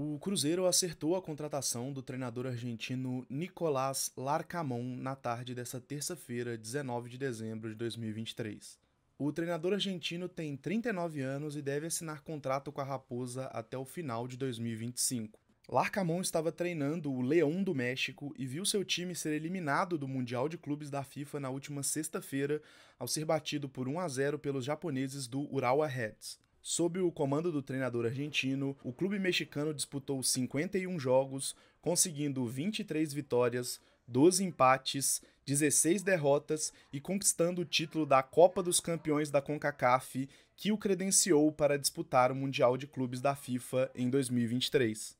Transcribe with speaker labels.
Speaker 1: O Cruzeiro acertou a contratação do treinador argentino Nicolás Larcamon na tarde desta terça-feira, 19 de dezembro de 2023. O treinador argentino tem 39 anos e deve assinar contrato com a Raposa até o final de 2025. Larcamon estava treinando o Leão do México e viu seu time ser eliminado do Mundial de Clubes da FIFA na última sexta-feira ao ser batido por 1 a 0 pelos japoneses do Urawa Reds. Sob o comando do treinador argentino, o clube mexicano disputou 51 jogos, conseguindo 23 vitórias, 12 empates, 16 derrotas e conquistando o título da Copa dos Campeões da CONCACAF, que o credenciou para disputar o Mundial de Clubes da FIFA em 2023.